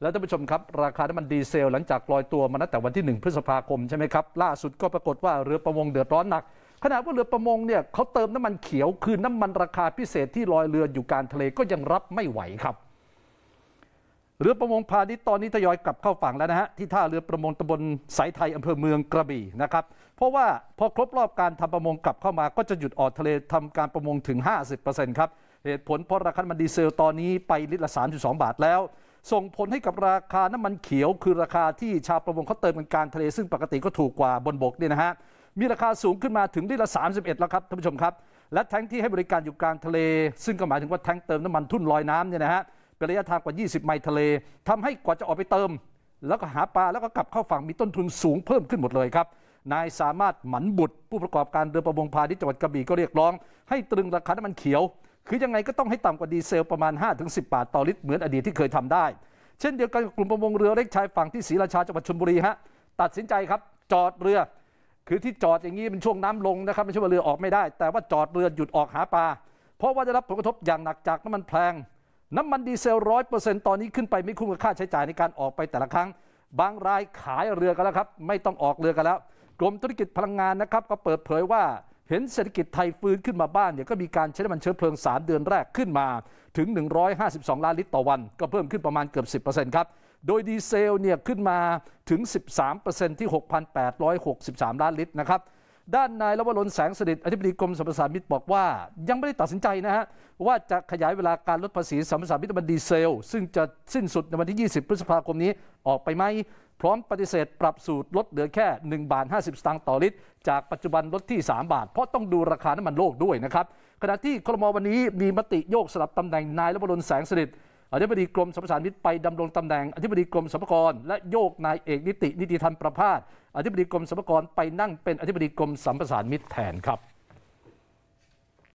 แล้วท่านผู้ชมครับราคาน้ำมันดีเซลหลังจากลอยตัวมาตั้งแต่วันที่ 1 พฤษภาคมใช่ไหมครับล่าสุดก็ปรากฏว่าเรือประมงเดือดร้อนหนัก ขณะว่าเรือประมงเนี่ยเขาเติมน้ำมันเขียว คือน้ำมันราคาพิเศษที่ลอยเรืออยู่การทะเลก็ยังรับไม่ไหวครับเรือประมงพาณิชย์ตอนนี้ทยอยกลับเข้าฝั่งแล้วนะฮะที่ท่าเรือประมงตำบลสายไทยอำเภอเมืองกระบี่นะครับเพราะว่าพอครบรอบการทำประมงกลับเข้ามาก็จะหยุดออกทะเลทำการประมงถึง 50%ครับเหตุผลเพราะราคามันดีเซลตอนนี้ไปลิตรละ32บาทแล้วส่งผลให้กับราคาน้ำมันเขียวคือราคาที่ชาวประมงเขาเติมกันกลางทะเลซึ่งปกติก็ถูกกว่าบนบกเนี่ยนะฮะมีราคาสูงขึ้นมาถึงลิตรละ 31แล้วครับท่านผู้ชมครับ และแท้งที่ให้บริการอยู่กลางทะเล ซึ่งก็หมายถึงว่าแท้งเติมน้ำมันทุ่นลอยน้ำเนี่ยนะฮะเป็นระยะทางกว่า 20 ไมล์ทะเล ทำให้กว่าจะออกไปเติม แล้วก็หาปลาแล้วก็กลับเข้าฝั่งมีต้นทุนสูงเพิ่มขึ้นหมดเลยครับ นายสามารถหมันบุตรผู้ประกอบการเรือประมงพาณิชย์จังหวัดกระบี่ก็เรียกร้อง ให้ตรึงราคาน้ำมันเขียวคือยังไงก็ต้องให้ต่ำกว่าดีเซลประมาณ5-10 บาทต่อลิตร เหมือนอดีตที่เคยทำได้ เช่นเดียวกันกับกลุ่มประมงเรือเล็กชายฝั่งที่ศรีราชาจังหวัดชลบุรีฮะตัดสินใจครับ จอดเรือ คือที่จอดอย่างนี้เป็นช่วงน้ำลงนะครับ ไม่ใช่ว่าเรือออกไม่ได้แต่ว่าจอดเรือหยุดออกหาปลาเพราะว่าได้รับผลกระทบอย่างหนักจาก น้ำมันแพงน้ำมันดีเซลร้อยเปอร์เซ็นต์ตอนนี้ขึ้นไปไม่คุ้มกับค่าใช้จ่ายในการออกไปแต่ละครั้งบางรายขายเรือกันแล้วครับไม่ต้องออกเรือกันแล้วกรมธุรกิจพลังงานนะครับก็เปิดเผยว่าเห็นเศรษฐกิจไทยฟื้นขึ้นมาบ้านเนี่ยก็มีการใช้น้ำมันเชื้อเพลิง 3 เดือนแรกขึ้นมาถึง 152 ล้านลิตรต่อวัน ก็เพิ่มขึ้นประมาณเกือบ10%ครับ โดยดีเซลเนี่ยขึ้นมาถึง 13%ที่ 6,863 ล้านลิตรนะครับด้านนายรวรนแสงสนิทอธิบดีกรมสรรพสามิตบอกว่ายังไม่ได้ตัดสินใจนะฮะว่าจะขยายเวลาการลดภาษีสรรพสามิตบันดีเซล ซึ่งจะสิ้นสุดในวันที่ 20 พฤษภาคมนี้ออกไปไหม พร้อมปฏิเสธปรับสูตรลดเหลือแค่1บาท50 สตางค์ต่อลิตร จากปัจจุบันลดที่ 3 บาท เพราะต้องดูราคาน้ำมันโลกด้วยนะครับขณะที่คลมวันนี้มีมติโยกสลับตำแหน่งนายรวรนแสงสนิทอธิบดีกรมสรรพสามิตไปดำรงตำแหน่งอธิบดีกรมสรรพากรและโยกนายเอกนิติ นิติธรรมประพาสอธิบดีกรมสรรพากรไปนั่งเป็นอธิบดีกรมสรรพสามิตแทนครับ